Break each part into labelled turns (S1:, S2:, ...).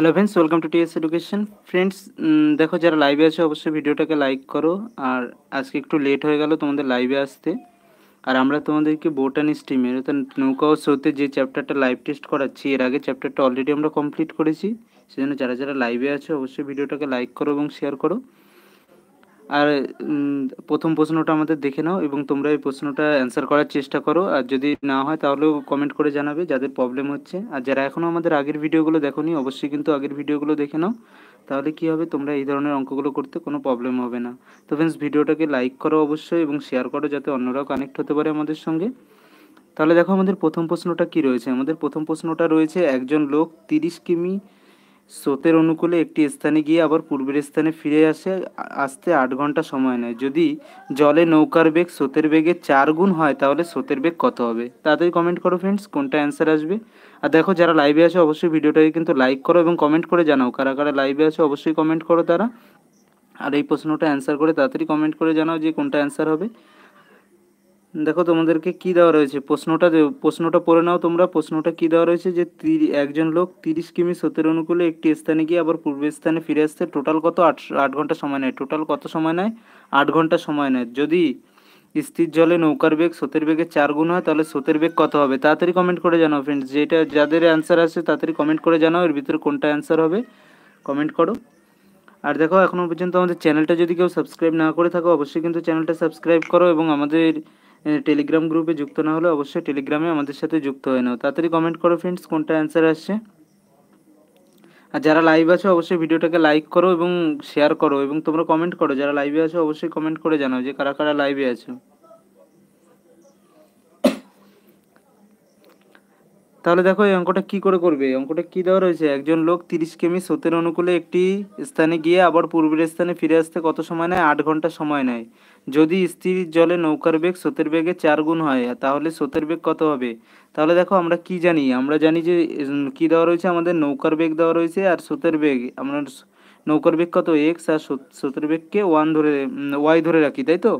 S1: hello friends welcome to TS education friends দেখো যারা লাইভে আছে অবশ্যই ভিডিওটাকে লাইক করো আর আজকে একটু লেট হয়ে গেল তোমাদের লাইভে আসতে আর আমরা তোমাদেরকে বোটানি স্ট্রিমের অর্থাৎ নৌকা ও স্রোতে যে চ্যাপ্টারটা লাইভ টেস্ট করাচ্ছি এর আগে চ্যাপ্টারটা অলরেডি আমরা কমপ্লিট করেছি সেজন্য যারা যারা লাইভে আছে অবশ্যই ভিডিওটাকে লাইক করো এবং শেয়ার করো আর প্রথম প্রশ্নটা আমাদের দেখে নাও এবং তোমরা এই প্রশ্নটা অ্যান্সার করার চেষ্টা করো আর যদি না হয় তাহলেও কমেন্ট করে জানাবে যাদের প্রবলেম হচ্ছে আর যারা এখনও আমাদের আগের ভিডিওগুলো দেখো নি অবশ্যই কিন্তু আগের ভিডিওগুলো দেখে নাও তাহলে কি হবে তোমরা এই ধরনের অঙ্কগুলো করতে কোনো প্রবলেম হবে না তো ফ্রেন্ডস ভিডিওটাকে লাইক করো অবশ্যই এবং শেয়ার করো যাতে অন্যরাও কানেক্ট হতে পারে আমাদের সঙ্গে তাহলে দেখো আমাদের প্রথম প্রশ্নটা কি রয়েছে আমাদের প্রথম প্রশ্নটা রয়েছে একজন লোক তিরিশ কিমি স্রোতের অনুকূলে একটি স্থানে গিয়ে আবার পূর্বের স্থানে ফিরে আসে আসতে আট ঘন্টা সময় নেয় যদি জলে নৌকার বেগ স্রোতের বেগে চার গুণ হয় তাহলে স্রোতের বেগ কত হবে তাড়াতাড়ি কমেন্ট করো ফ্রেন্ডস কোনটা অ্যান্সার আসবে আর দেখো যারা লাইভে আছে অবশ্যই ভিডিওটাকে কিন্তু লাইক করো এবং কমেন্ট করে জানাও কারা কারা লাইভে আছে অবশ্যই কমেন্ট করো তারা আর এই প্রশ্নটা অ্যান্সার করে তাড়াতাড়ি কমেন্ট করে জানাও যে কোনটা অ্যান্সার হবে দেখো তোমাদেরকে কি দেওয়া রয়েছে প্রশ্নটা প্রশ্নটা পড়ে নাও তোমরা প্রশ্নটা কি দেওয়া রয়েছে যে একজন লোক তিরিশ কিমি সত্যের অনুকূলে একটি স্থানে গিয়ে আবার পূর্ব স্থানে ফিরে আসতে টোটাল কত আট আট ঘন্টা সময় নেয় টোটাল কত সময় নেয় আট ঘন্টা সময় নেয় যদি স্থির জলে নৌকার বেগ সোতের বেগের চার গুণ হয় তাহলে সোতের বেগ কত হবে তাড়াতাড়ি কমেন্ট করে জানাও ফ্রেন্ডস যেটা যাদের অ্যান্সার আছে তাড়াতাড়ি কমেন্ট করে জানাও এর ভিতরে কোনটা অ্যান্সার হবে কমেন্ট করো আর দেখো এখনও পর্যন্ত আমাদের চ্যানেলটা যদি কেউ সাবস্ক্রাইব না করে থাকো অবশ্যই কিন্তু চ্যানেলটা সাবস্ক্রাইব করো এবং আমাদের টেলিগ্রাম গ্রুপে যুক্ত না হলে অবশ্যই টেলিগ্রামে আমাদের সাথে যুক্ত হয়ে নাও তাড়াতাড়ি কমেন্ট করো ফ্রেন্ডস কোনটা অ্যান্সার আসছে আর যারা লাইভ আছো অবশ্যই ভিডিওটাকে লাইক করো এবং শেয়ার করো এবং তোমরা কমেন্ট করো যারা লাইভে আছো অবশ্যই কমেন্ট করে জানাও যে কারা কারা লাইভে আছো তাহলে দেখো এই অঙ্কটা কী করে করবে অঙ্কটা কী দেওয়া রয়েছে একজন লোক তিরিশ কেমি সোতের অনুকূলে একটি স্থানে গিয়ে আবার পূর্বের স্থানে ফিরে আসতে কত সময় নেয় আট ঘন্টা সময় নেয় যদি স্থির জলে নৌকার বেগ সোতের বেগে চার গুণ হয় তাহলে সোতের বেগ কত হবে তাহলে দেখো আমরা কি জানি আমরা জানি যে কী দেওয়া রয়েছে আমাদের নৌকার বেগ দেওয়া রয়েছে আর সোতের বেগ আমরা নৌকার বেগ কত এক্স আর স্রোতের বেগকে ওয়ান ধরে ওয়াই ধরে রাখি তাই তো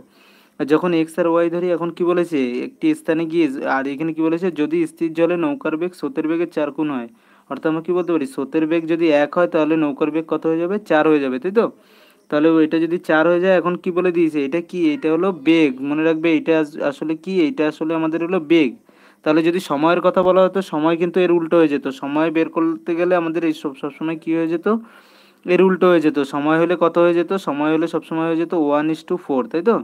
S1: যখন এক্স আর ওয়াই ধরি এখন কি বলেছে একটি স্থানে গিয়ে আর এখানে কি বলেছে যদি স্থির জলে নৌকার বেগ স্রোতের বেগের চার গুণ হয় অর্থাৎ আমরা কী বলতে পারি স্রোতের বেগ যদি এক হয় তাহলে নৌকার বেগ কত হয়ে যাবে চার হয়ে যাবে তাই তো তাহলে এটা যদি চার হয়ে যায় এখন কি বলে দিয়েছে এটা কি এটা হলো বেগ মনে রাখবে এটা আসলে কি এটা আসলে আমাদের হলো বেগ তাহলে যদি সময়ের কথা বলা হতো সময় কিন্তু এর উল্টো হয়ে যেত সময় বের করতে গেলে আমাদের এই সব সবসময় কী হয়ে যেত এর উল্টো হয়ে যেত সময় হলে কত হয়ে যেত সময় হলে সবসময় হয়ে যেত ওয়ান ইস টু ফোর তাই তো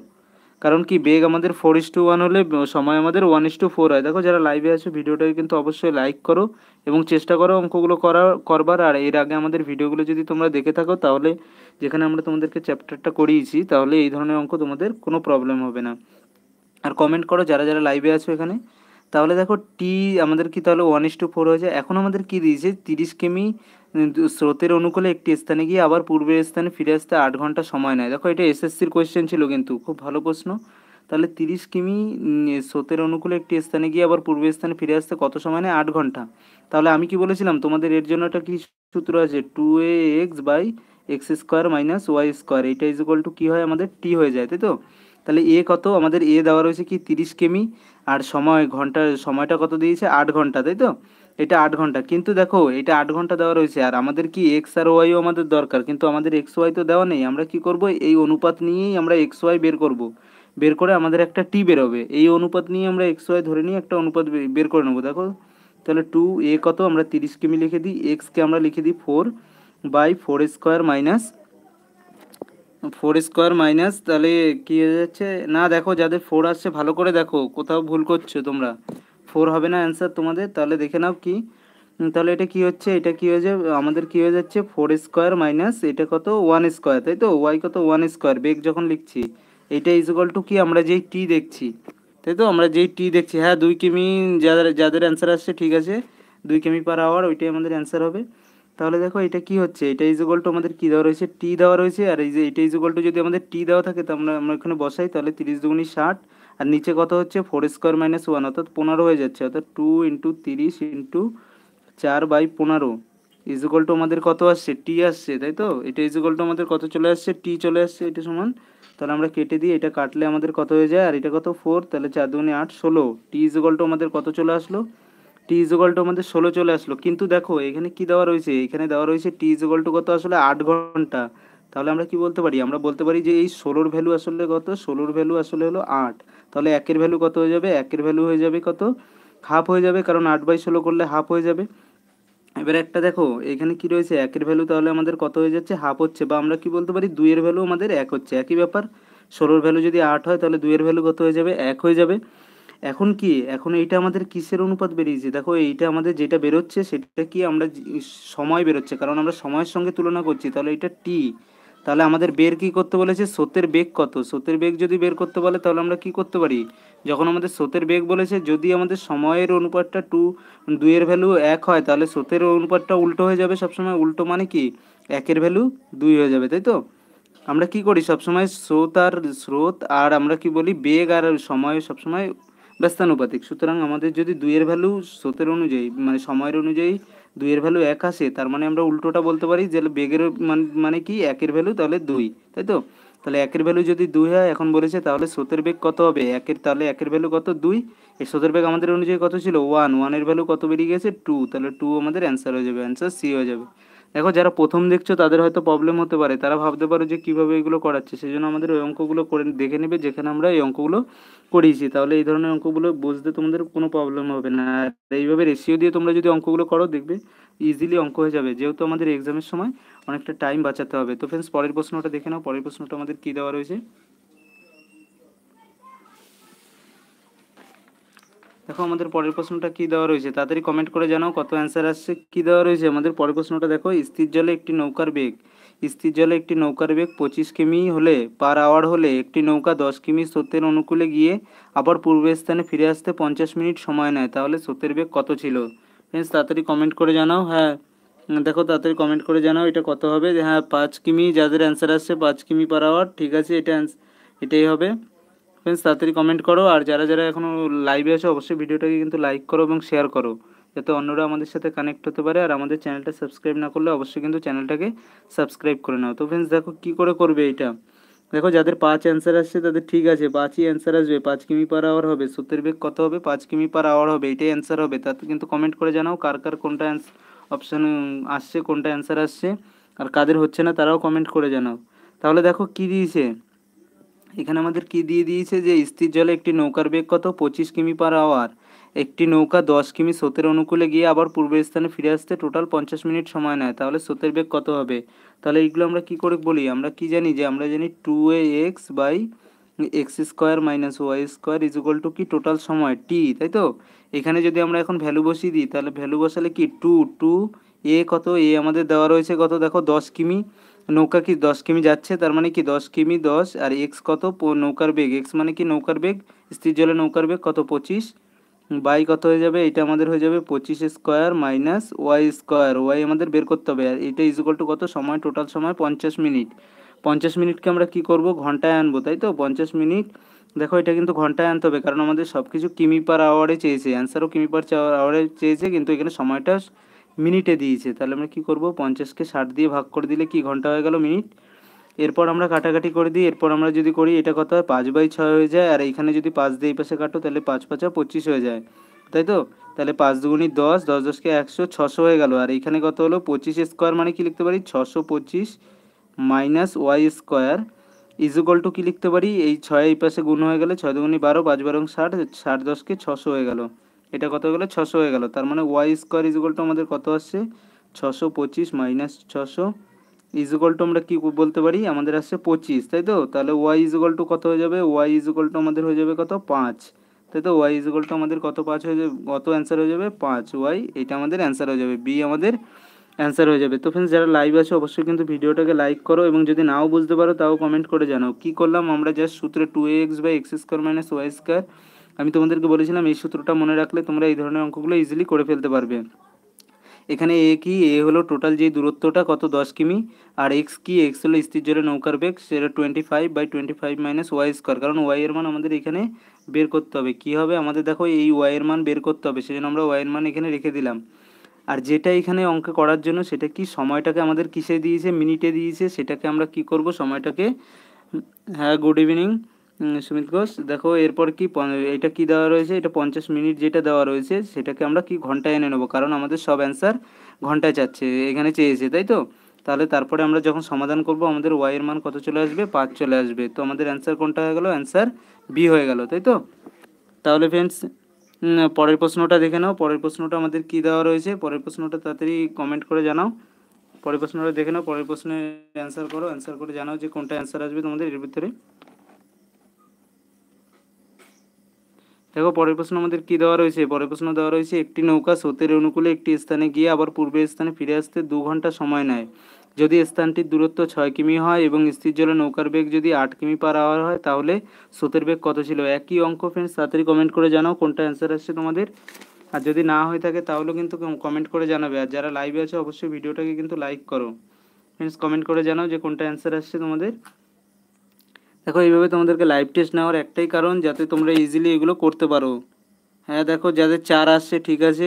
S1: কারণ কি বেগ আমাদের ফোর ইস টু ওয়ান হলে সময় আমাদের ওয়ান ইস টু ফোর হয় দেখো যারা লাইভে আছো ভিডিওটাকে কিন্তু অবশ্যই লাইক করো এবং চেষ্টা করো অঙ্কগুলো করার করবার আর এর আগে আমাদের ভিডিওগুলো যদি তোমরা দেখে থাকো তাহলে যেখানে আমরা তোমাদেরকে চ্যাপ্টারটা করিয়েছি তাহলে এই ধরনের অঙ্ক তোমাদের কোনো প্রবলেম হবে না আর কমেন্ট করো যারা যারা লাইভে আছো এখানে তাহলে দেখো টি আমাদের কি তাহলে ওয়ান ইস টু ফোর হয়েছে এখন আমাদের কি দিয়েছে তিরিশ কেমি স্রোতের অনুকূলে একটি স্থানে গিয়ে আবার পূর্বের স্থানে ফিরে আসতে আট ঘন্টা সময় নেয় দেখো এটা এসএসসির কোয়েশ্চেন ছিল কিন্তু খুব ভালো প্রশ্ন তাহলে তিরিশ কিমি স্রোতের অনুকূলে একটি স্থানে গিয়ে আবার পূর্বের স্থানে ফিরে আসতে কত সময় নেয় আট ঘন্টা তাহলে আমি কি বলেছিলাম তোমাদের এর জন্য একটা কি সূত্র আছে two a x by x square minus y square এইটা ইজ টু কী হয় আমাদের টি হয়ে যায় তাই তো তাহলে এ কত আমাদের এ দেওয়া রয়েছে কি তিরিশ কেমি আর সময় ঘন্টা সময়টা কত দিয়েছে আট ঘন্টা তাই তো এটা আট ঘন্টা কিন্তু দেখো এটা আট ঘন্টা দেওয়া রয়েছে আর আমাদের কি এক্স আর ওয়াইও আমাদের দরকার কিন্তু আমাদের এক্স ওয়াই তো দেওয়া নেই আমরা কি করব এই অনুপাত নিয়েই আমরা এক্স ওয়াই বের করব বের করে আমাদের একটা টি বেরোবে এই অনুপাত নিয়ে আমরা এক্স ওয়াই ধরে নিয়ে একটা অনুপাত বের করে নেবো দেখো তাহলে টু এ কত আমরা তিরিশ কিমি লিখে দিই এক্সকে আমরা লিখে দিই four by four square minus four square minus তাহলে কী হয়ে যাচ্ছে না দেখো যাদের ফোর আসছে ভালো করে দেখো কোথাও ভুল করছো তোমরা ফোর হবে না অ্যান্সার তোমাদের তাহলে দেখে নাও কি তাহলে এটা কি হচ্ছে এটা কি হয়ে আমাদের কি হয়ে যাচ্ছে ফোর স্কোয়ার মাইনাস এটা কত ওয়ান স্কোয়ার তাই তো ওয়াই কত ওয়ান স্কোয়ার বেগ যখন লিখছি এইটা ইজগল টু কি আমরা যেই টি দেখছি তাই তো আমরা যেই টি দেখছি হ্যাঁ দুই কিমি যাদের যাদের অ্যান্সার আসছে ঠিক আছে দুই কিমি পার আওয়ার ওইটাই আমাদের অ্যান্সার হবে তাহলে দেখো এটা কি হচ্ছে এটা ইজগল টু আমাদের কী দেওয়া রয়েছে টি দেওয়া রয়েছে আর এই যে এটা ইজগল টু যদি আমাদের টি দেওয়া থাকে তো আমরা আমরা এখানে বসাই তাহলে তিরিশ দুগুণি ষাট আর নিচে কত হচ্ছে ফোর স্কোয়ার মাইনাস ওয়ান অর্থাৎ পনেরো হয়ে যাচ্ছে অর্থাৎ টু ইন্টু তিরিশ ইন্টু চার বাই পনেরো ইজিকল টু আমাদের কত আসছে টি আসছে তাই তো এটা ইজিকল টু আমাদের কত চলে আসছে টি চলে আসছে এটা সমান তাহলে আমরা কেটে দিই এটা কাটলে আমাদের কত হয়ে যায় আর এটা কত ফোর তাহলে চার দুগুণে আট ষোলো টি ইজিকল টু আমাদের কত চলে আসলো টি ইজিকল টু আমাদের ষোলো চলে আসলো কিন্তু দেখো এখানে কি দেওয়া রয়েছে এখানে দেওয়া রয়েছে টি ইজিকল টু কত আসলে আট ঘন্টা তাহলে আমরা কি বলতে পারি আমরা বলতে পারি যে এই ষোলোর ভ্যালু আসলে কত ষোলোর ভ্যালু আসলে হলো আট তাহলে একের ভ্যালু কত হয়ে যাবে একের ভ্যালু হয়ে যাবে কত হাফ হয়ে যাবে কারণ আট বাই ষোলো করলে হাফ হয়ে যাবে এবার একটা দেখো এখানে কি রয়েছে একের ভ্যালু তাহলে আমাদের কত হয়ে যাচ্ছে হাফ হচ্ছে বা আমরা কি বলতে পারি দুইয়ের ভ্যালু আমাদের এক হচ্ছে একই ব্যাপার ষোলোর ভ্যালু যদি আট হয় তাহলে দুইয়ের ভ্যালু কত হয়ে যাবে এক হয়ে যাবে এখন কি এখন এইটা আমাদের কিসের অনুপাত বেরিয়েছে দেখো এইটা আমাদের যেটা বেরোচ্ছে সেটা কি আমরা সময় বেরোচ্ছে কারণ আমরা সময়ের সঙ্গে তুলনা করছি তাহলে এটা টি তাহলে আমাদের বের কি করতে বলেছে স্রোতের বেগ কত স্রোতের বেগ যদি বের করতে বলে তাহলে আমরা কি করতে পারি যখন আমাদের স্রোতের বেগ বলেছে যদি আমাদের সময়ের অনুপাতটা টু দুইয়ের ভ্যালু এক হয় তাহলে স্রোতের অনুপাতটা উল্টো হয়ে যাবে সবসময় উল্টো মানে কি একের ভ্যালু দুই হয়ে যাবে তাই তো আমরা কি করি সবসময় স্রোত আর স্রোত আর আমরা কি বলি বেগ আর সময় সবসময় ব্যস্তানুপাতিক সুতরাং আমাদের যদি দুইয়ের ভ্যালু স্রোতের অনুযায়ী মানে সময়ের অনুযায়ী দুইয়ের ভ্যালু এক আসে তার মানে আমরা উল্টোটা বলতে পারি যে বেগের মানে কি একের ভ্যালু তাহলে দুই তাই তো তাহলে একের ভ্যালু যদি দুই হয় এখন বলেছে তাহলে স্রোতের বেগ কত হবে একের তাহলে একের ভ্যালু কত দুই এই স্রোতের বেগ আমাদের অনুযায়ী কত ছিল ওয়ান ওয়ানের ভ্যালু কত বেরিয়ে গেছে টু তাহলে টু আমাদের অ্যান্সার হয়ে যাবে অ্যান্সার সি হয়ে যাবে দেখো যারা প্রথম দেখছো তাদের হয়তো প্রবলেম হতে পারে তারা ভাবতে পারো যে কীভাবে এগুলো করাচ্ছে সেই জন্য আমাদের ওই অঙ্কগুলো করে দেখে নেবে যেখানে আমরা এই অঙ্কগুলো করিয়েছি তাহলে এই ধরনের অঙ্কগুলো বুঝতে তোমাদের কোনো প্রবলেম হবে না এইভাবে রেশিও দিয়ে তোমরা যদি অঙ্কগুলো করো দেখবে ইজিলি অঙ্ক হয়ে যাবে যেহেতু আমাদের এক্সামের সময় অনেকটা টাইম বাঁচাতে হবে তো ফ্রেন্ডস পরের প্রশ্নটা দেখে নাও পরের প্রশ্নটা আমাদের কী দেওয়া রয়েছে দেখো আমাদের পরের প্রশ্নটা কি দেওয়া রয়েছে তাড়াতাড়ি কমেন্ট করে জানাও কত অ্যান্সার আসছে কি দেওয়া রয়েছে আমাদের পরের প্রশ্নটা দেখো স্থির জলে একটি নৌকার বেগ স্থির জলে একটি নৌকার বেগ পঁচিশ কিমি হলে পার আওয়ার হলে একটি নৌকা দশ কিমি স্রোতের অনুকূলে গিয়ে আবার পূর্বের স্থানে ফিরে আসতে পঞ্চাশ মিনিট সময় নেয় তাহলে স্রোতের বেগ কত ছিল ফ্রেন্ডস তাড়াতাড়ি কমেন্ট করে জানাও হ্যাঁ দেখো তাড়াতাড়ি কমেন্ট করে জানাও এটা কত হবে হ্যাঁ পাঁচ কিমি যাদের অ্যান্সার আসছে পাঁচ কিমি পার আওয়ার ঠিক আছে এটা এটাই হবে ফ্রেন্ডস তাড়াতাড়ি কমেন্ট করো আর যারা যারা এখনও লাইভে আছো অবশ্যই ভিডিওটাকে কিন্তু লাইক করো এবং শেয়ার করো যাতে অন্যরা আমাদের সাথে কানেক্ট হতে পারে আর আমাদের চ্যানেলটা সাবস্ক্রাইব না করলে অবশ্যই কিন্তু চ্যানেলটাকে সাবস্ক্রাইব করে নাও তো ফ্রেন্ডস দেখো কী করে করবে এটা দেখো যাদের পাঁচ অ্যান্সার আসছে তাদের ঠিক আছে পাঁচই অ্যান্সার আসবে পাঁচ কিমি পার আওয়ার হবে সুতের বেগ কত হবে পাঁচ কিমি পার আওয়ার হবে এটাই অ্যান্সার হবে তাতে কিন্তু কমেন্ট করে জানাও কার কার কোনটা অপশান আসছে কোনটা অ্যান্সার আসছে আর কাদের হচ্ছে না তারাও কমেন্ট করে জানাও তাহলে দেখো কি দিয়েছে এখানে আমাদের কি দিয়ে দিয়েছে যে স্থির জলে একটি নৌকার বেগ কত পঁচিশ কিমি পার আওয়ার একটি নৌকা দশ কিমি স্রোতের অনুকূলে গিয়ে আবার পূর্বের স্থানে ফিরে আসতে টোটাল পঞ্চাশ মিনিট সময় নেয় তাহলে স্রোতের বেগ কত হবে তাহলে এইগুলো আমরা কি করে বলি আমরা কি জানি যে আমরা জানি two a x by x square minus y square is two কি টোটাল সময় টি তাই তো এখানে যদি আমরা এখন ভ্যালু বসিয়ে দিই তাহলে ভ্যালু বসালে কি টু টু এ কত এ আমাদের দেওয়া রয়েছে কত দেখো দশ কিমি নৌকা কি দশ কিমি যাচ্ছে তার মানে কি দশ কিমি দশ আর এক্স কত নৌকার বেগ এক্স মানে কি নৌকার বেগ স্থির জলে নৌকার বেগ কত পঁচিশ বাই কত হয়ে যাবে এটা আমাদের হয়ে যাবে পঁচিশ square minus y square y আমাদের বের করতে হবে আর এটা ইজ টু কত সময় টোটাল সময় পঞ্চাশ মিনিট পঞ্চাশ মিনিটকে আমরা কি করব ঘন্টায় আনবো তাই তো পঞ্চাশ মিনিট দেখো এটা কিন্তু ঘন্টায় আনতে হবে কারণ আমাদের সব কিছু কিমি পার আওয়ারে চেয়েছে অ্যান্সারও কিমি পার আওয়ারে চেয়েছে কিন্তু এখানে সময়টা মিনিটে দিয়েছে তাহলে আমরা কি করব পঞ্চাশকে ষাট দিয়ে ভাগ করে দিলে কি ঘন্টা হয়ে গেল মিনিট এরপর আমরা কাটাকাটি করে দিই এরপর আমরা যদি করি এটা কত হয় পাঁচ বাই ছয় হয়ে যায় আর এইখানে যদি পাঁচ দিয়ে এই পাশে কাটো তাহলে পাঁচ পাঁচা পঁচিশ হয়ে যায় তাই তো তাহলে পাঁচ দুগুণি দশ দশ দশকে একশো ছশো হয়ে গেল আর এইখানে কত হলো পঁচিশ স্কোয়ার মানে কি লিখতে পারি ছশো পঁচিশ minus y square equal to কী লিখতে পারি এই ছয় এই পাশে গুণ হয়ে গেলে ছয় দুগুণি বারো পাঁচ বারো ষাট ষাট দশকে ছশো হয়ে গেল এটা কত গেলো ছশো হয়ে গেল তার মানে ওয়াই স্কোয়ার ইজিকল টু আমাদের কত আসছে ছশো পঁচিশ মাইনাস ছশো ইজিকল টু আমরা কী বলতে পারি আমাদের আসছে পঁচিশ তাই তো তাহলে ওয়াই ইজিকল টু কত হয়ে যাবে ওয়াই ইজিকল টু আমাদের হয়ে যাবে কত পাঁচ তাই তো ওয়াই ইজিকল টু আমাদের কত পাঁচ হয়ে যাবে কত অ্যান্সার হয়ে যাবে পাঁচ ওয়াই এটা আমাদের অ্যান্সার হয়ে যাবে বি আমাদের অ্যান্সার হয়ে যাবে তো ফ্রেন্ডস যারা লাইভ আছে অবশ্যই কিন্তু ভিডিওটাকে লাইক করো এবং যদি নাও বুঝতে পারো তাও কমেন্ট করে জানাও কী করলাম আমরা জাস্ট সূত্রে two x by x square minus y square আমি তোমাদেরকে বলেছিলাম এই সূত্রটা মনে রাখলে তোমরা এই ধরনের অঙ্কগুলো ইজিলি করে ফেলতে পারবে এখানে এ কি এ হলো টোটাল যে দূরত্বটা কত দশ কিমি আর এক্স কি এক্স হলো স্থির জলে নৌকার বেগ সেটা twenty five by twenty five minus y square কারণ ওয়াই এর মান আমাদের এখানে বের করতে হবে কি হবে আমাদের দেখো এই ওয়াই এর মান বের করতে হবে সেজন্য আমরা ওয়াই এর মান এখানে রেখে দিলাম আর যেটা এখানে অঙ্ক করার জন্য সেটা কি সময়টাকে আমাদের কিসে দিয়েছে মিনিটে দিয়েছে সেটাকে আমরা কি করব সময়টাকে হ্যাঁ গুড ইভিনিং সুমিত ঘোষ দেখো এরপর কি এটা কি দেওয়া রয়েছে এটা পঞ্চাশ মিনিট যেটা দেওয়া রয়েছে সেটাকে আমরা কি ঘন্টায় এনে নেবো কারণ আমাদের সব অ্যান্সার ঘন্টায় চাচ্ছে এখানে চেয়েছে তাই তো তাহলে তারপরে আমরা যখন সমাধান করব আমাদের ওয়াইয়ের মান কত চলে আসবে পাঁচ চলে আসবে তো আমাদের অ্যান্সার কোনটা হয়ে গেলো অ্যান্সার বি হয়ে গেল তাই তো তাহলে ফ্রেন্ডস পরের প্রশ্নটা দেখে নাও পরের প্রশ্নটা আমাদের কি দেওয়া রয়েছে পরের প্রশ্নটা তাড়াতাড়ি কমেন্ট করে জানাও পরের প্রশ্নটা দেখে নাও পরের প্রশ্নের অ্যান্সার করো অ্যান্সার করে জানাও যে কোনটা অ্যান্সার আসবে তোমাদের এর ভিতরে দেখো পরের প্রশ্ন আমাদের কি দেওয়া রয়েছে পরের প্রশ্ন দেওয়া রয়েছে একটি নৌকা স্রোতের অনুকূলে একটি স্থানে গিয়ে আবার পূর্বের স্থানে ফিরে আসতে দু ঘন্টা সময় নেয় যদি স্থানটির দূরত্ব ছয় কিমি হয় এবং স্থির জলে নৌকার বেগ যদি আট কিমি পার আওয়ার হয় তাহলে স্রোতের বেগ কত ছিল একই অঙ্ক ফ্রেন্ডস তাড়াতাড়ি কমেন্ট করে জানাও কোনটা অ্যান্সার আসছে তোমাদের আর যদি না হয়ে থাকে তাহলেও কিন্তু কমেন্ট করে জানাবে আর যারা লাইভে আছে অবশ্যই ভিডিওটাকে কিন্তু লাইক করো ফ্রেন্ডস কমেন্ট করে জানাও যে কোনটা অ্যান্সার আসছে তোমাদের দেখো এইভাবে তোমাদেরকে লাইভ টেস্ট নেওয়ার একটাই কারণ যাতে তোমরা ইজিলি এগুলো করতে পারো হ্যাঁ দেখো যাদের চার আসছে ঠিক আছে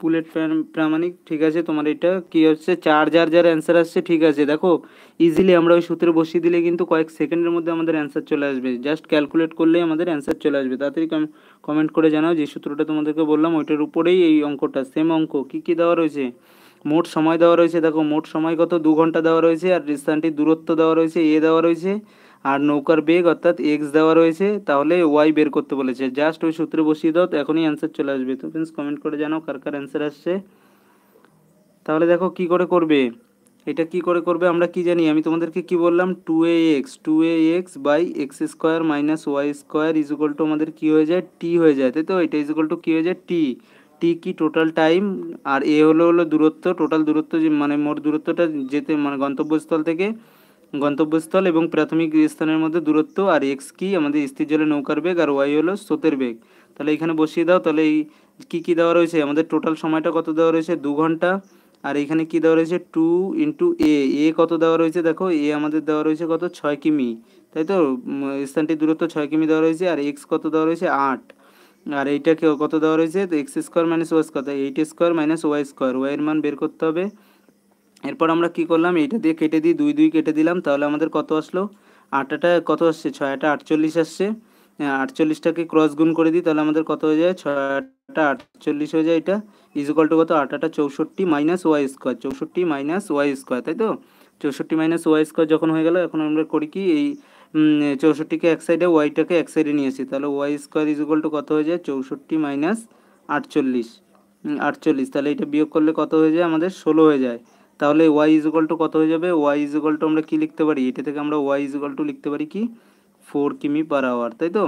S1: বুলেট প্রামাণিক ঠিক আছে তোমার এটা কি হচ্ছে চার যার যার অ্যান্সার আসছে ঠিক আছে দেখো ইজিলি আমরা ওই সূত্রে বসিয়ে দিলে কিন্তু কয়েক সেকেন্ডের মধ্যে আমাদের অ্যান্সার চলে আসবে জাস্ট ক্যালকুলেট করলেই আমাদের অ্যান্সার চলে আসবে তাড়াতাড়ি কমেন্ট করে জানাও যে সূত্রটা তোমাদেরকে বললাম ওইটার উপরেই এই অঙ্কটা সেম অঙ্ক কী কী দেওয়া রয়েছে মোট সময় দেওয়া রয়েছে দেখো মোট সময় কত দু ঘন্টা দেওয়া রয়েছে আর স্থানটির দূরত্ব দেওয়া রয়েছে এ দেওয়া রয়েছে আর নৌকার বেগ অর্থাৎ এক্স দেওয়া রয়েছে তাহলে ওয়াই বের করতে বলেছে জাস্ট ওই সূত্রে বসিয়ে দাও তো এখনই অ্যান্সার চলে আসবে তো ফ্রেন্ডস কমেন্ট করে জানাও কার কার অ্যান্সার আসছে তাহলে দেখো কি করে করবে এটা কি করে করবে আমরা কি জানি আমি তোমাদেরকে কি বললাম two a x two a x by x square minus y square equal to আমাদের কী হয়ে যায় টি হয়ে যায় তাই তো এটা ইজুকল টু কী হয়ে যায় টি টি কি টোটাল টাইম আর এ হলো হলো দূরত্ব টোটাল দূরত্ব যে মানে মোট দূরত্বটা যেতে মানে গন্তব্যস্থল থেকে গন্তব্যস্থল এবং প্রাথমিক স্থানের মধ্যে দূরত্ব আর এক্স কি আমাদের স্থির জলে নৌকার বেগ আর ওয়াই হলো স্রোতের বেগ তাহলে এখানে বসিয়ে দাও তাহলে এই কী কী দেওয়া রয়েছে আমাদের টোটাল সময়টা কত দেওয়া রয়েছে দু ঘন্টা আর এখানে কি দেওয়া রয়েছে টু ইন্টু এ এ কত দেওয়া রয়েছে দেখো এ আমাদের দেওয়া রয়েছে কত ছয় কিমি তাই তো স্থানটির দূরত্ব ছয় কিমি দেওয়া রয়েছে আর এক্স কত দেওয়া রয়েছে আট আর এইটাকে কত দেওয়া রয়েছে তো x square minus y square তাই eight square minus y square ওয়াইয়ের মান বের করতে হবে এরপর আমরা কি করলাম এইটা দিয়ে কেটে দিই দুই দুই কেটে দিলাম তাহলে আমাদের কত আসলো আটটা কত আসছে ছয়টা আটচল্লিশ আসছে হ্যাঁ, আটচল্লিশটাকে ক্রস গুণ করে দিই তাহলে আমাদের কত হয়ে যায় ছয়টা আটচল্লিশ হয়ে যায় এটা ইজিকল টু কত আটটা চৌষট্টি মাইনাস ওয়াই স্কোয়ার চৌষট্টি মাইনাস ওয়াই স্কোয়ার তাই তো চৌষট্টি মাইনাস ওয়াই স্কোয়ার যখন হয়ে গেল এখন আমরা করি কি এই চৌষট্টিকে এক সাইডে ওয়াইটাকে এক সাইডে নিয়েছি তাহলে ওয়াই স্কোয়ার ইজুগল টু কত হয়ে যায় চৌষট্টি মাইনাস আটচল্লিশ আটচল্লিশ তাহলে এটা বিয়োগ করলে কত হয়ে যায় আমাদের ষোলো হয়ে যায় তাহলে ওয়াই ইজুগল টু কত হয়ে যাবে ওয়াই ইজুগল টু আমরা কী লিখতে পারি এটা থেকে আমরা ওয়াই ইজ ইজুগল টু লিখতে পারি কি ফোর কিমি পার আওয়ার তাই তো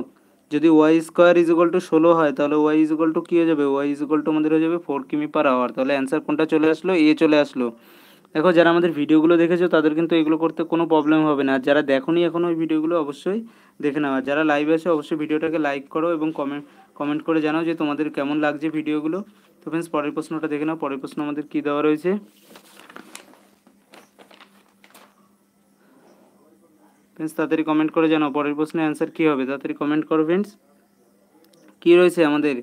S1: যদি y square is equal to ষোলো হয় তাহলে ওয়াই ইজ ইজুগল টু কী হয়ে যাবে ওয়াই ইজ ইজুগল টু আমাদের হয়ে যাবে ফোর কিমি পার আওয়ার তাহলে অ্যান্সার কোনটা চলে আসলো এ চলে আসলো দেখো যারা আমাদের ভিডিওগুলো দেখেছো তাদের কিন্তু এগুলো করতে কোনো প্রবলেম হবে না যারা দেখোনি এখন ওই ভিডিওগুলো অবশ্যই দেখে নেওয়া যারা লাইভে আছে অবশ্যই ভিডিওটাকে লাইক করো এবং কমেন্ট কমেন্ট করে জানাও যে তোমাদের কেমন লাগছে ভিডিওগুলো তো ফ্রেন্ডস পরের প্রশ্নটা দেখে নাও পরের প্রশ্ন আমাদের কী দেওয়া রয়েছে ফ্রেন্ডস তাড়াতাড়ি কমেন্ট করে জানাও পরের প্রশ্নের অ্যান্সার কী হবে তাড়াতাড়ি কমেন্ট করো ফ্রেন্ডস কী রয়েছে আমাদের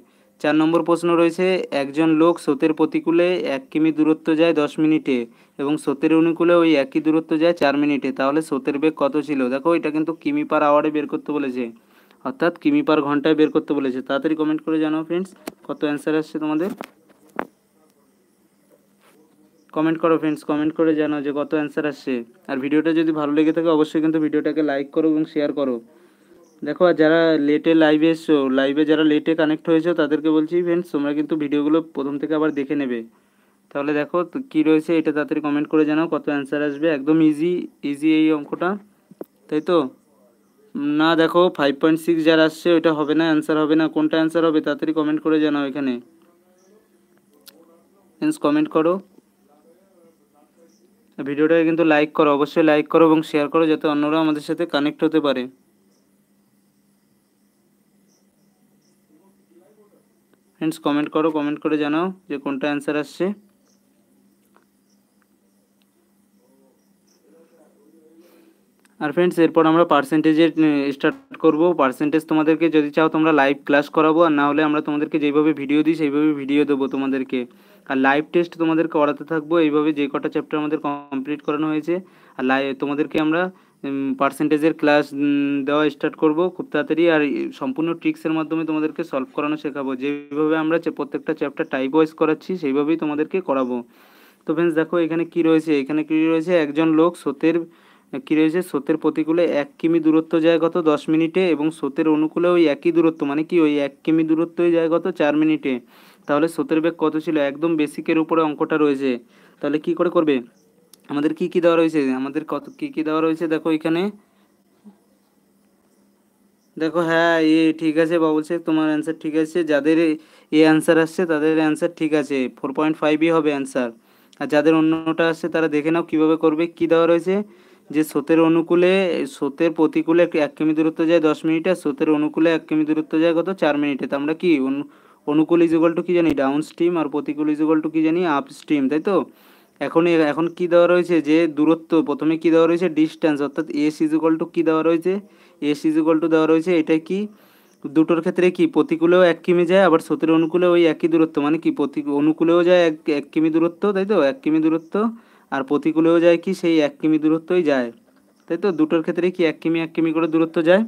S1: চার নম্বর প্রশ্ন রয়েছে একজন লোক স্রোতের প্রতিকূলে এক কিমি দূরত্ব যায় দশ মিনিটে এবং স্রোতের অনুকূলে ওই একই দূরত্ব যায় চার মিনিটে তাহলে স্রোতের বেগ কত ছিল দেখো এটা কিন্তু কিমি পার আওয়ারে বের করতে বলেছে অর্থাৎ কিমি পার ঘন্টায় বের করতে বলেছে তাড়াতাড়ি কমেন্ট করে জানাও ফ্রেন্ডস কত অ্যান্সার আসছে তোমাদের কমেন্ট করো ফ্রেন্ডস কমেন্ট করে জানাও যে কত অ্যান্সার আসছে আর ভিডিওটা যদি ভালো লেগে থাকে অবশ্যই কিন্তু ভিডিওটাকে লাইক করো এবং শেয়ার করো দেখো আর যারা লেটে লাইভে এসছো লাইভে যারা লেটে কানেক্ট হয়েছো তাদেরকে বলছি ফ্রেন্ডস তোমরা কিন্তু ভিডিওগুলো প্রথম থেকে আবার দেখে নেবে তাহলে দেখো কি রয়েছে এটা তাড়াতাড়ি কমেন্ট করে জানাও কত অ্যান্সার আসবে একদম ইজি ইজি এই অঙ্কটা তাই তো না দেখো ফাইভ পয়েন্ট সিক্স যারা আসছে ওইটা হবে না অ্যান্সার হবে না কোনটা অ্যান্সার হবে তাড়াতাড়ি কমেন্ট করে জানাও এখানে ফ্রেন্ডস কমেন্ট করো ভিডিওটাকে কিন্তু লাইক করো অবশ্যই লাইক করো এবং শেয়ার করো যাতে অন্যরা আমাদের সাথে কানেক্ট হতে পারে ফ্রেন্ডস কমেন্ট করো কমেন্ট করে জানাও যে কোনটা অ্যান্সার আসছে আর ফ্রেন্ডস এরপর আমরা পার্সেন্টেজে স্টার্ট করব পার্সেন্টেজ তোমাদেরকে যদি চাও তোমরা লাইভ ক্লাস করাবো আর না হলে আমরা তোমাদেরকে যেইভাবে ভিডিও দিই সেইভাবে ভিডিও দেবো তোমাদেরকে আর লাইভ টেস্ট তোমাদেরকে করাতে থাকবো এইভাবে যে কটা চ্যাপ্টার আমাদের কমপ্লিট করানো হয়েছে আর লাই তোমাদেরকে আমরা পার্সেন্টেজের ক্লাস দেওয়া স্টার্ট করব খুব তাড়াতাড়ি আর সম্পূর্ণ ট্রিক্সের মাধ্যমে তোমাদেরকে সলভ করানো শেখাবো যেভাবে আমরা প্রত্যেকটা চ্যাপ্টার টাইপ ওয়াইজ করাচ্ছি সেইভাবেই তোমাদেরকে করাবো তো ফ্রেন্ডস দেখো এখানে কি রয়েছে এখানে কী রয়েছে একজন লোক সোতের কী রয়েছে স্রোতের প্রতিকূলে এক কিমি দূরত্ব যায় গত দশ মিনিটে এবং স্রোতের অনুকূলে ওই একই দূরত্ব মানে কি ওই এক কিমি দূরত্বই যায় গত চার মিনিটে তাহলে সোতের বেগ কত ছিল একদম বেসিকের উপরে অঙ্কটা রয়েছে তাহলে কি করে করবে আমাদের কি কি দেওয়া রয়েছে আমাদের কত কি কি দেওয়া রয়েছে দেখো এখানে দেখো হ্যাঁ এ ঠিক আছে বাবু সে তোমার অ্যান্সার ঠিক আছে যাদের এ অ্যান্সার আসছে তাদের অ্যান্সার ঠিক আছে ফোর পয়েন্ট ফাইভই হবে অ্যান্সার আর যাদের অন্যটা আসছে তারা দেখে নাও কীভাবে করবে কি দেওয়া রয়েছে যে স্রোতের অনুকূলে স্রোতের প্রতিকূলে এক কিমি দূরত্ব যায় দশ মিনিটে আর স্রোতের অনুকূলে এক কিমি দূরত্ব যায় কত চার মিনিটে তো আমরা কি অনুকূল ইজুগল টু কী জানি ডাউন স্ট্রিম আর প্রতিকূল ইজুগল টু কী জানি আপ স্ট্রিম তাই তো এখন এখন কি দেওয়া রয়েছে যে দূরত্ব প্রথমে কি দেওয়া রয়েছে ডিস্ট্যান্স অর্থাৎ এস ইজুকল টু কী দেওয়া রয়েছে এস ইজুকল টু দেওয়া রয়েছে এটা কি দুটোর ক্ষেত্রে কি প্রতিকূলেও এক কিমি যায় আবার সতের অনুকূলে ওই একই দূরত্ব মানে কি প্রতি অনুকূলেও যায় এক এক কিমি দূরত্ব তাই তো এক কিমি দূরত্ব আর প্রতিকূলেও যায় কি সেই এক কিমি দূরত্বই যায় তাই তো দুটোর ক্ষেত্রে কি এক কিমি এক কিমি করে দূরত্ব যায়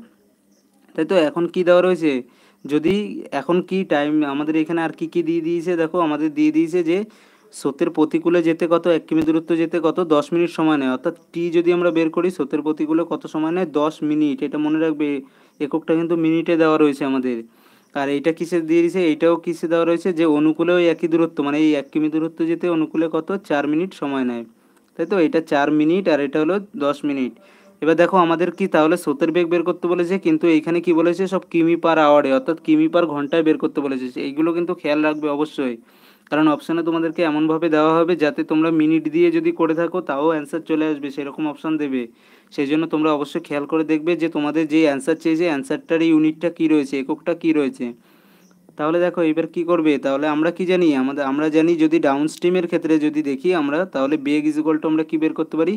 S1: তাই তো এখন কি দেওয়া রয়েছে যদি এখন কি টাইম আমাদের এখানে আর কি কি দিয়ে দিয়েছে দেখো আমাদের দিয়ে দিয়েছে যে স্রোতের প্রতিকূলে যেতে কত এক কিমি দূরত্ব যেতে কত দশ মিনিট সময় নেয় অর্থাৎ টি যদি আমরা বের করি স্রোতের প্রতিকূলে কত সময় নেয় দশ মিনিট এটা মনে রাখবে এককটা কিন্তু মিনিটে দেওয়া রয়েছে আমাদের আর এইটা কিসে দিয়ে দিয়েছে এইটাও কিসে দেওয়া রয়েছে যে অনুকূলে ওই একই দূরত্ব মানে এই এক কিমি দূরত্ব যেতে অনুকূলে কত চার মিনিট সময় নেয় তাই তো এটা চার মিনিট আর এটা হলো দশ মিনিট এবার দেখো আমাদের কি তাহলে স্রোতের বেগ বের করতে বলেছে কিন্তু এইখানে কি বলেছে সব কিমি পার আওয়ারে অর্থাৎ কিমি পার ঘন্টায় বের করতে বলেছে এইগুলো কিন্তু খেয়াল রাখবে অবশ্যই কারণ অপশানে তোমাদেরকে এমনভাবে দেওয়া হবে যাতে তোমরা মিনিট দিয়ে যদি করে থাকো তাও অ্যান্সার চলে আসবে সেরকম অপশান দেবে সেই জন্য তোমরা অবশ্যই খেয়াল করে দেখবে যে তোমাদের যে অ্যান্সার চেয়েছে অ্যান্সারটার ইউনিটটা কী রয়েছে এককটা কী রয়েছে তাহলে দেখো এবার কি করবে তাহলে আমরা কি জানি আমাদের আমরা জানি যদি ডাউন স্ট্রিমের ক্ষেত্রে যদি দেখি আমরা তাহলে বেগ ইজ আমরা কী বের করতে পারি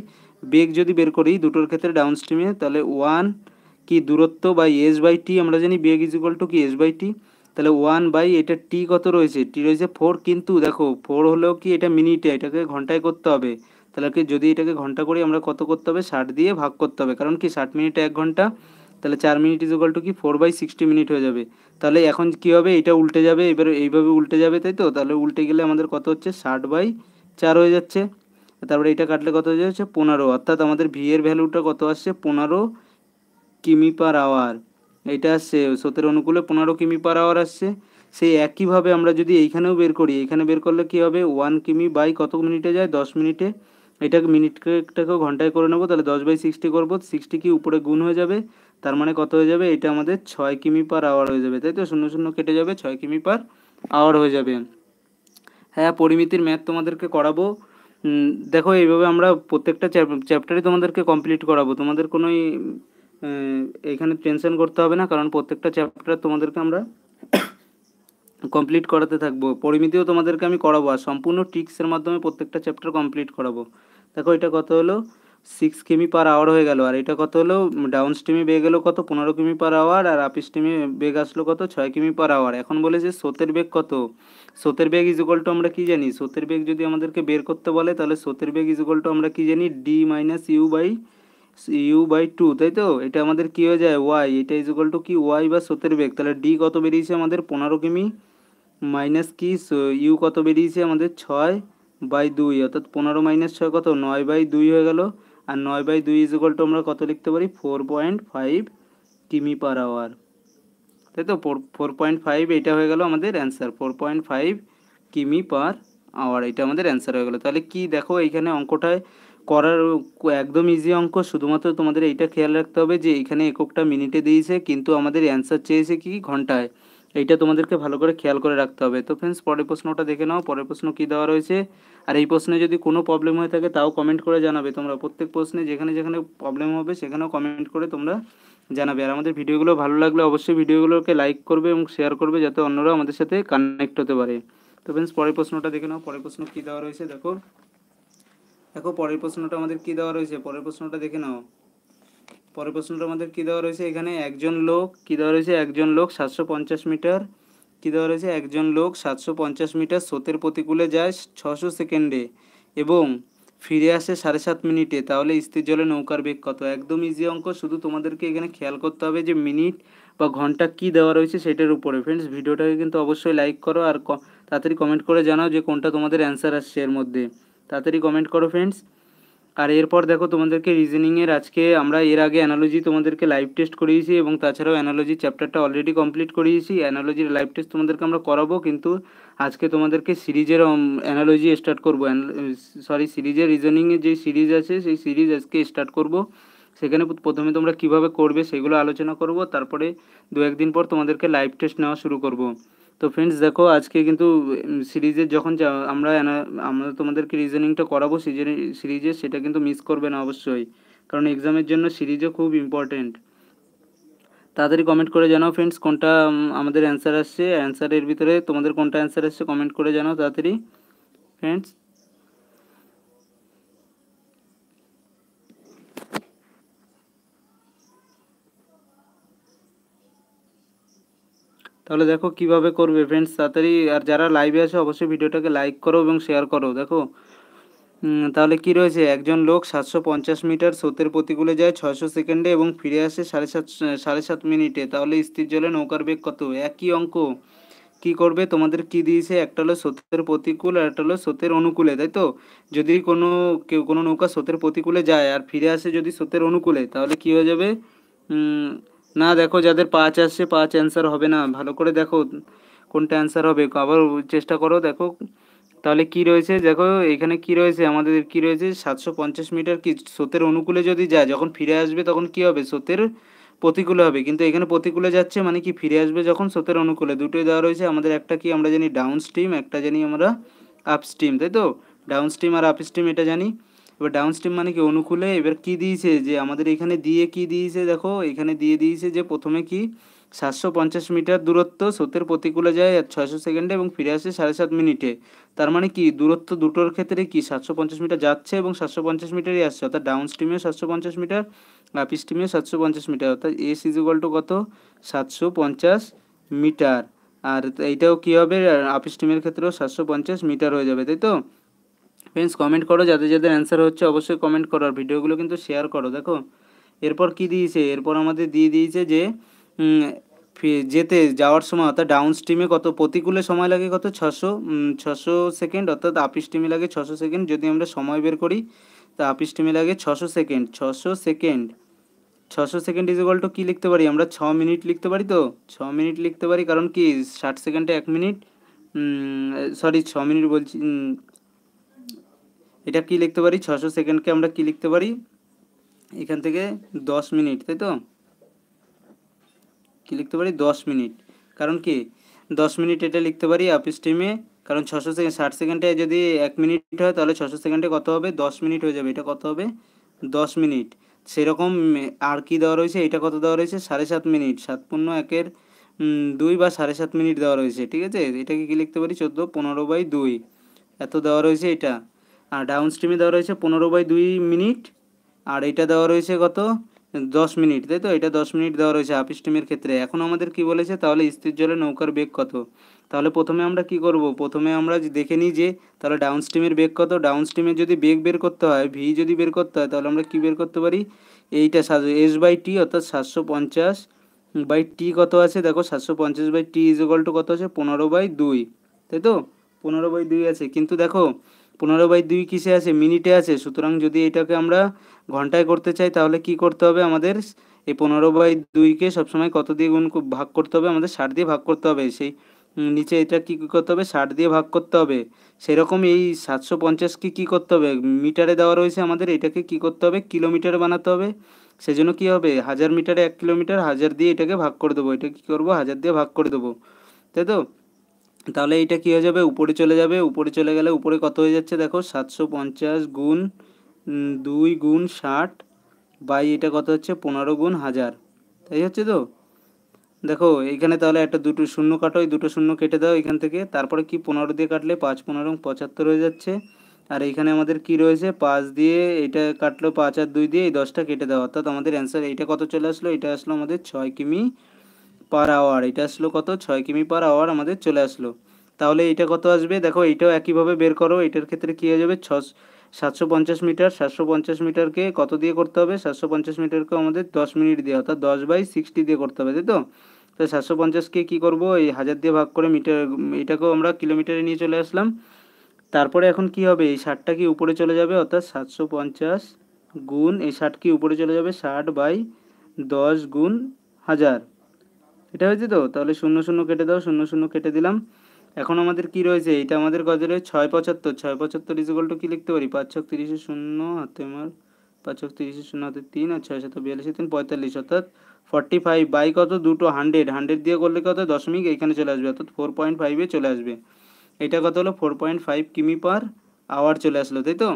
S1: বেগ যদি বের করি দুটোর ক্ষেত্রে ডাউন স্ট্রিমে তাহলে ওয়ান কি দূরত্ব বা এস বাই টি আমরা জানি বেগ ইজ ইকুয়াল টু কি এস বাই টি তাহলে ওয়ান বাই এটা টি কত রয়েছে টি রয়েছে ফোর কিন্তু দেখো ফোর হলেও কি এটা মিনিটে এটাকে ঘন্টায় করতে হবে তাহলে যদি এটাকে ঘন্টা করে আমরা কত করতে হবে ষাট দিয়ে ভাগ করতে হবে কারণ কি ষাট মিনিটে এক ঘন্টা তাহলে চার মিনিট ইজ টু কি ফোর বাই সিক্সটি মিনিট হয়ে যাবে তাহলে এখন কি হবে এটা উল্টে যাবে এবার এইভাবে উল্টে যাবে তাই তো তাহলে উল্টে গেলে আমাদের কত হচ্ছে ষাট বাই চার হয়ে যাচ্ছে তারপরে এটা কাটলে কত হয়ে যাচ্ছে পনেরো অর্থাৎ আমাদের ভি এর ভ্যালুটা কত আসছে পনেরো কিমি পার আওয়ার এটা আসছে সতেরো অনুকূলে পনেরো কিমি পার আওয়ার আসছে সেই একইভাবে আমরা যদি এইখানেও বের করি এখানে বের করলে কি হবে ওয়ান কিমি বাই কত মিনিটে যায় দশ মিনিটে এটাকে মিনিটটাকেও ঘন্টায় করে নেবো তাহলে দশ বাই সিক্সটি করবো সিক্সটি কি উপরে গুণ হয়ে যাবে তার মানে কত হয়ে যাবে এটা আমাদের ছয় কিমি পার আওয়ার হয়ে যাবে তাই তো শূন্য শূন্য কেটে যাবে ছয় কিমি পার আওয়ার হয়ে যাবে হ্যাঁ পরিমিতির ম্যাথ তোমাদেরকে করাবো দেখো এইভাবে আমরা প্রত্যেকটা চ্যাপ্টারই তোমাদেরকে কমপ্লিট করাবো তোমাদের কোনো এখানে টেনশন করতে হবে না কারণ প্রত্যেকটা চ্যাপ্টার তোমাদেরকে আমরা কমপ্লিট করাতে থাকবো পরিমিতিও তোমাদেরকে আমি করাবো আর সম্পূর্ণ টিক্সের মাধ্যমে প্রত্যেকটা চ্যাপ্টার কমপ্লিট করাবো দেখো এটা কত হলো সিক্স কিমি পার আওয়ার হয়ে গেল আর এটা কত হলো ডাউন স্টিমে বেগ এলো কত পনেরো কিমি পার আওয়ার আর আপ স্টিমে বেগ আসলো কত ছয় কিমি পার আওয়ার এখন বলেছে সোতের বেগ কত সোতের বেগ ইজুগল টু আমরা কী জানি সোতের বেগ যদি আমাদেরকে বের করতে বলে তাহলে সোতের বেগ ইজুগল টু আমরা কী জানি d minus u by u by two তাই তো এটা আমাদের কী হয়ে যায় ওয়াই এটা ইজ ইকাল টু কি ওয়াই বা সতের বেগ তাহলে ডি কত বেরিয়েছে আমাদের পনেরো কিমি মাইনাস কি ইউ কত বেরিয়েছে আমাদের ছয় বাই দুই অর্থাৎ পনেরো মাইনাস ছয় কত নয় বাই দুই হয়ে গেল আর নয় বাই দুই ইজ ইকাল টু আমরা কত লিখতে পারি ফোর পয়েন্ট ফাইভ কিমি পার আওয়ার তাই তো ফোর পয়েন্ট ফাইভ এটা হয়ে গেল আমাদের অ্যান্সার ফোর পয়েন্ট ফাইভ কিমি পার আওয়ার এটা আমাদের অ্যান্সার হয়ে গেলো তাহলে কি দেখো এইখানে অঙ্কটায় করার একদম ইজি অঙ্ক শুধুমাত্র তোমাদের এইটা খেয়াল রাখতে হবে যে এখানে এককটা মিনিটে দিয়েছে কিন্তু আমাদের অ্যান্সার চেয়েছে কি ঘন্টায় এইটা তোমাদেরকে ভালো করে খেয়াল করে রাখতে হবে তো ফ্রেন্ডস পরের প্রশ্নটা দেখে নাও পরের প্রশ্ন কী দেওয়া রয়েছে আর এই প্রশ্নে যদি কোনো প্রবলেম হয়ে থাকে তাও কমেন্ট করে জানাবে তোমরা প্রত্যেক প্রশ্নে যেখানে যেখানে প্রবলেম হবে সেখানেও কমেন্ট করে তোমরা জানাবে আর আমাদের ভিডিওগুলো ভালো লাগলে অবশ্যই ভিডিওগুলোকে লাইক করবে এবং শেয়ার করবে যাতে অন্যরা আমাদের সাথে কানেক্ট হতে পারে তো ফ্রেন্ডস পরের প্রশ্নটা দেখে নাও পরের প্রশ্ন কী দেওয়া রয়েছে দেখো দেখো পরের প্রশ্নটা আমাদের কি দেওয়া রয়েছে পরের প্রশ্নটা দেখে নাও পরের প্রশ্নটা আমাদের কি দেওয়া রয়েছে এখানে একজন লোক কি দেওয়া রয়েছে একজন লোক সাতশো পঞ্চাশ মিটার কি দেওয়া রয়েছে একজন লোক সাতশো পঞ্চাশ মিটার স্রোতের প্রতিকূলে যায় ছশো সেকেন্ডে এবং ফিরে আসে সাড়ে সাত মিনিটে তাহলে স্থির জলে নৌকার বেগ কত একদম ইজি অঙ্ক শুধু তোমাদেরকে এখানে খেয়াল করতে হবে যে মিনিট বা ঘন্টা কি দেওয়া রয়েছে সেটার উপরে ফ্রেন্ডস ভিডিওটাকে কিন্তু অবশ্যই লাইক করো আর তাড়াতাড়ি কমেন্ট করে জানাও যে কোনটা তোমাদের অ্যান্সার আসছে এর মধ্যে তাড়াতাড়ি কমেন্ট করো ফ্রেন্ডস আর এরপর দেখো তোমাদেরকে রিজনিংয়ের আজকে আমরা এর আগে অ্যানালজি তোমাদেরকে লাইভ টেস্ট করিয়েছি এবং তাছাড়াও অ্যানালজি চ্যাপ্টারটা অলরেডি কমপ্লিট করিয়েছি অ্যানালজির লাইভ টেস্ট তোমাদেরকে আমরা করাবো কিন্তু আজকে তোমাদেরকে সিরিজের অ্যানালজি স্টার্ট করবো সরি সিরিজের রিজনিংয়ের যে সিরিজ আছে সেই সিরিজ আজকে স্টার্ট করব সেখানে প্রথমে তোমরা কিভাবে করবে সেগুলো আলোচনা করব তারপরে দু একদিন পর তোমাদেরকে লাইভ টেস্ট নেওয়া শুরু করব তো ফ্রেন্ডস দেখো আজকে কিন্তু সিরিজের যখন আমরা আমরা তোমাদেরকে রিজনিংটা করাবো সিরিজে সেটা কিন্তু মিস করবে না অবশ্যই কারণ এক্সামের জন্য সিরিজও খুব ইম্পর্টেন্ট তাড়াতাড়ি কমেন্ট করে জানাও ফ্রেন্ডস কোনটা আমাদের অ্যান্সার আসছে অ্যান্সারের ভিতরে তোমাদের কোনটা অ্যান্সার আসছে কমেন্ট করে জানাও তাড়াতাড়ি ফ্রেন্ডস তাহলে দেখো কিভাবে করবে ফ্রেন্ডস তাড়াতাড়ি আর যারা লাইভে আছে অবশ্যই ভিডিওটাকে লাইক করো এবং শেয়ার করো দেখো তাহলে কি রয়েছে একজন লোক সাতশো পঞ্চাশ মিটার স্রোতের প্রতিকূলে যায় ছয়শো সেকেন্ডে এবং ফিরে আসে সাড়ে সাত সাড়ে সাত মিনিটে তাহলে স্থির জলে নৌকার বেগ কত একই অঙ্ক কি করবে তোমাদের কি দিয়েছে একটা হলো স্রোতের প্রতিকূল আর একটা হলো স্রোতের অনুকূলে তাই তো যদি কোনো কেউ কোনো নৌকা স্রোতের প্রতিকূলে যায় আর ফিরে আসে যদি স্রোতের অনুকূলে তাহলে কি হয়ে যাবে না দেখো যাদের পাঁচ আসছে পাঁচ অ্যান্সার হবে না ভালো করে দেখো কোনটা অ্যান্সার হবে আবার চেষ্টা করো দেখো তাহলে কি রয়েছে দেখো এখানে কি রয়েছে আমাদের কি রয়েছে সাতশো পঞ্চাশ মিটার কি স্রোতের অনুকূলে যদি যায় যখন ফিরে আসবে তখন কি হবে স্রোতের প্রতিকূলে হবে কিন্তু এখানে প্রতিকূলে যাচ্ছে মানে কি ফিরে আসবে যখন স্রোতের অনুকূলে দুটোই দেওয়া রয়েছে আমাদের একটা কি আমরা জানি ডাউন স্ট্রিম একটা জানি আমরা আপ স্ট্রিম তাই তো ডাউন স্ট্রিম আর আপ স্ট্রিম এটা জানি এবার ডাউন স্ট্রিম মানে কি অনুকূলে এবার কি দিয়েছে যে আমাদের এখানে দিয়ে কি দিয়েছে দেখো এখানে দিয়ে দিয়েছে যে প্রথমে কি সাতশো পঞ্চাশ মিটার দূরত্ব স্রোতের প্রতিকূলে যায় আর ছয়শো সেকেন্ডে এবং ফিরে আসে সাড়ে সাত মিনিটে তার মানে কি দূরত্ব দুটোর ক্ষেত্রে কি সাতশো পঞ্চাশ মিটার যাচ্ছে এবং সাতশো পঞ্চাশ মিটারই আসছে অর্থাৎ ডাউন স্ট্রিমেও সাতশো পঞ্চাশ মিটার আপ স্ট্রিমেও সাতশো পঞ্চাশ মিটার অর্থাৎ এ ইজুগল টু কত সাতশো পঞ্চাশ মিটার আর এইটাও কী হবে আপ স্ট্রিমের ক্ষেত্রেও সাতশো পঞ্চাশ মিটার হয়ে যাবে তাই তো ফ্রেন্ডস কমেন্ট করো যাদের যাদের অ্যান্সার হচ্ছে অবশ্যই কমেন্ট করো আর ভিডিওগুলো কিন্তু শেয়ার করো দেখো এরপর কি দিয়েছে এরপর আমাদের দিয়ে দিয়েছে যে যেতে যাওয়ার সময় অর্থাৎ ডাউন স্ট্রিমে কত প্রতিকূলে সময় লাগে কত ছশো ছশো সেকেন্ড অর্থাৎ আপ স্ট্রিমে লাগে ছশো সেকেন্ড যদি আমরা সময় বের করি তা আপ স্ট্রিমে লাগে ছশো সেকেন্ড ছশো সেকেন্ড ছশো সেকেন্ড ইজ ইকুয়াল টু কী লিখতে পারি আমরা ছ মিনিট লিখতে পারি তো ছ মিনিট লিখতে পারি কারণ কি ষাট সেকেন্ডে এক মিনিট সরি ছ মিনিট বলছি এটা কি লিখতে পারি ছশো সেকেন্ডকে আমরা কি লিখতে পারি এখান থেকে দশ মিনিট তাই তো কি লিখতে পারি দশ মিনিট কারণ কি দশ মিনিট এটা লিখতে পারি আপ স্টিমে কারণ ছশো সেকেন্ড ষাট সেকেন্ডে যদি এক মিনিট হয় তাহলে ছশো সেকেন্ডে কত হবে দশ মিনিট হয়ে যাবে এটা কত হবে দশ মিনিট সেরকম আর কি দেওয়া রয়েছে এটা কত দেওয়া রয়েছে সাড়ে সাত মিনিট সাত পূর্ণ একের দুই বা সাড়ে সাত মিনিট দেওয়া রয়েছে ঠিক আছে এটাকে কি লিখতে পারি চোদ্দো পনেরো বাই দুই এত দেওয়া রয়েছে এটা আর ডাউন স্ট্রিমে দেওয়া রয়েছে পনেরো বাই দুই মিনিট আর এটা দেওয়া রয়েছে কত দশ মিনিট তাই তো এটা দশ মিনিট দেওয়া রয়েছে আপ স্টিমের ক্ষেত্রে এখন আমাদের কি বলেছে তাহলে স্থির জলে নৌকার বেগ কত তাহলে প্রথমে আমরা কি করব প্রথমে আমরা দেখে নিই যে তাহলে ডাউন স্টিমের বেগ কত ডাউন স্টিমের যদি বেগ বের করতে হয় ভি যদি বের করতে হয় তাহলে আমরা কি বের করতে পারি এইটা এস বাই টি অর্থাৎ সাতশো পঞ্চাশ বাই টি কত আছে দেখো সাতশো পঞ্চাশ বাই টি ইজ কত আছে পনেরো বাই দুই তাই তো পনেরো বাই দুই আছে কিন্তু দেখো পনেরো বাই দুই কিসে আছে মিনিটে আছে সুতরাং যদি এটাকে আমরা ঘন্টায় করতে চাই তাহলে কি করতে হবে আমাদের এই পনেরো বাই দুইকে সবসময় কত দিয়ে গুণ ভাগ করতে হবে আমাদের ষাট দিয়ে ভাগ করতে হবে সেই নিচে এটা কী করতে হবে ষাট দিয়ে ভাগ করতে হবে সেরকম এই সাতশো পঞ্চাশকে কী করতে হবে মিটারে দেওয়া রয়েছে আমাদের এটাকে কি করতে হবে কিলোমিটার বানাতে হবে সেজন্য কি হবে হাজার মিটারে এক কিলোমিটার হাজার দিয়ে এটাকে ভাগ করে দেবো এটা কী করবো হাজার দিয়ে ভাগ করে দেবো তাই তো তাহলে এইটা কী হয়ে যাবে উপরে চলে যাবে উপরে চলে গেলে উপরে কত হয়ে যাচ্ছে দেখো সাতশো পঞ্চাশ গুণ দুই গুণ ষাট বাই এটা কত হচ্ছে পনেরো গুণ হাজার তাই হচ্ছে তো দেখো এখানে তাহলে একটা দুটো শূন্য কাটো এই দুটো শূন্য কেটে দাও এখান থেকে তারপরে কি পনেরো দিয়ে কাটলে পাঁচ পনেরো পঁচাত্তর হয়ে যাচ্ছে আর এখানে আমাদের কি রয়েছে পাঁচ দিয়ে এটা কাটলো পাঁচ আর দুই দিয়ে এই দশটা কেটে দেওয়া অর্থাৎ আমাদের অ্যান্সার এইটা কত চলে আসলো এটা আসলো আমাদের ছয় কিমি পার আওয়ার এটা আসলো কত ছয় কিমি পার আওয়ার আমাদের চলে আসলো তাহলে এটা কত আসবে দেখো এটাও একইভাবে বের করো এটার ক্ষেত্রে কী হয়ে যাবে ছ সাতশো পঞ্চাশ মিটার সাতশো পঞ্চাশ মিটারকে কত দিয়ে করতে হবে সাতশো পঞ্চাশ মিটারকে আমাদের দশ মিনিট দিয়ে অর্থাৎ দশ বাই সিক্সটি দিয়ে করতে হবে তাই তো তো সাতশো পঞ্চাশকে কী করবো এই হাজার দিয়ে ভাগ করে মিটার এটাকেও আমরা কিলোমিটারে নিয়ে চলে আসলাম তারপরে এখন কি হবে এই ষাটটা কি উপরে চলে যাবে অর্থাৎ সাতশো পঞ্চাশ গুণ এই ষাট কি উপরে চলে যাবে ষাট বাই দশ গুণ হাজার এটা হয়েছে তো তাহলে শূন্য শূন্য কেটে দাও শূন্য শূন্য কেটে দিলাম এখন আমাদের কি রয়েছে এটা আমাদের কত রয়েছে ছয় পঁচাত্তর ছয় পঁচাত্তর ইজিকল টু কী লিখতে পারি পাঁচ ছক তিরিশে শূন্য হাতে আমার পাঁচ ছক তিরিশে শূন্য হাতে তিন আর ছয় সাত বিয়াল্লিশে তিন পঁয়তাল্লিশ অর্থাৎ ফর্টি ফাইভ বাই কত দুটো হান্ড্রেড হান্ড্রেড দিয়ে করলে কত দশমিক এখানে চলে আসবে অর্থাৎ ফোর পয়েন্ট ফাইভে চলে আসবে এটা কত হলো ফোর পয়েন্ট ফাইভ কিমি পার আওয়ার চলে আসলো তাই তো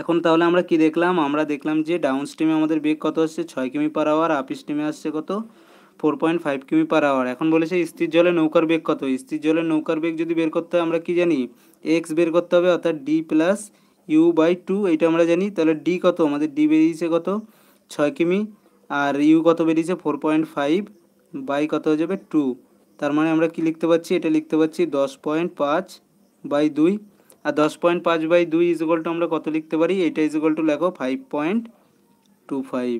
S1: এখন তাহলে আমরা কি দেখলাম আমরা দেখলাম যে ডাউন স্ট্রিমে আমাদের বেগ কত আসছে ছয় কিমি পার আওয়ার আপ স্ট্রিমে আসছে কত ফোর পয়েন্ট ফাইভ কিমি পার আওয়ার এখন বলেছে স্থির জলে নৌকার বেগ কত স্থির জলে নৌকার বেগ যদি বের করতে হয় আমরা কি জানি এক্স বের করতে হবে অর্থাৎ d plus u by two এটা আমরা জানি তাহলে ডি কত আমাদের ডি বেরিয়েছে কত ছয় কিমি আর ইউ কত বেরিয়েছে ফোর পয়েন্ট ফাইভ বাই কত হয়ে যাবে টু তার মানে আমরা কি লিখতে পাচ্ছি এটা লিখতে পাচ্ছি দশ পয়েন্ট পাঁচ বাই দুই আর দশ পয়েন্ট পাঁচ বাই দুই ইজগল টু আমরা কত লিখতে পারি এটা ইজগল টু লেখো ফাইভ পয়েন্ট টু ফাইভ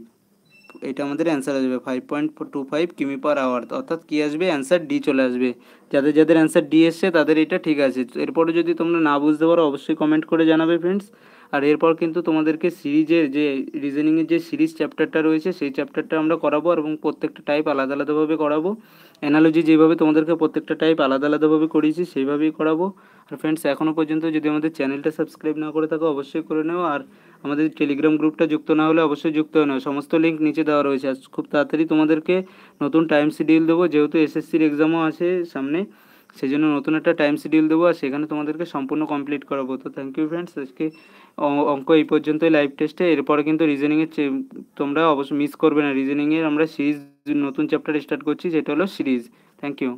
S1: এটা আমাদের অ্যান্সার আসবে ফাইভ পয়েন্ট টু ফাইভ কিমি পার আওয়ার অর্থাৎ কী আসবে অ্যান্সার ডি চলে আসবে যাদের যাদের অ্যান্সার ডি এসছে তাদের এটা ঠিক আছে এরপরে যদি তোমরা না বুঝতে পারো অবশ্যই কমেন্ট করে জানাবে ফ্রেন্ডস আর এরপর কিন্তু তোমাদেরকে সিরিজের যে রিজনিংয়ের যে সিরিজ চ্যাপ্টারটা রয়েছে সেই চ্যাপ্টারটা আমরা করাবো এবং প্রত্যেকটা টাইপ আলাদা আলাদাভাবে করাবো অ্যানালজি যেভাবে তোমাদেরকে প্রত্যেকটা টাইপ আলাদা আলাদাভাবে করিয়েছি সেইভাবেই করাবো আর ফ্রেন্ডস এখনও পর্যন্ত যদি আমাদের চ্যানেলটা সাবস্ক্রাইব না করে থাকো অবশ্যই করে নেও আর আমাদের টেলিগ্রাম গ্রুপটা যুক্ত না হলে অবশ্যই যুক্ত হয়ে নেও সমস্ত লিঙ্ক নিচে দেওয়া রয়েছে আর খুব তাড়াতাড়ি তোমাদেরকে নতুন টাইম শিডিউল দেবো যেহেতু এসএসসির এক্সামও আছে সামনে সেই জন্য নতুন একটা টাইম শিডিউল দেবো আর সেখানে তোমাদেরকে সম্পূর্ণ কমপ্লিট করাবো তো থ্যাংক ইউ ফ্রেন্ডস আজকে অঙ্ক এই পর্যন্তই লাইভ টেস্টে এরপরে কিন্তু রিজনিংয়ের তোমরা অবশ্যই মিস করবে না রিজেনিংয়ের আমরা সিরিজ নতুন চ্যাপ্টার স্টার্ট করছি যেটা হলো সিরিজ থ্যাংক ইউ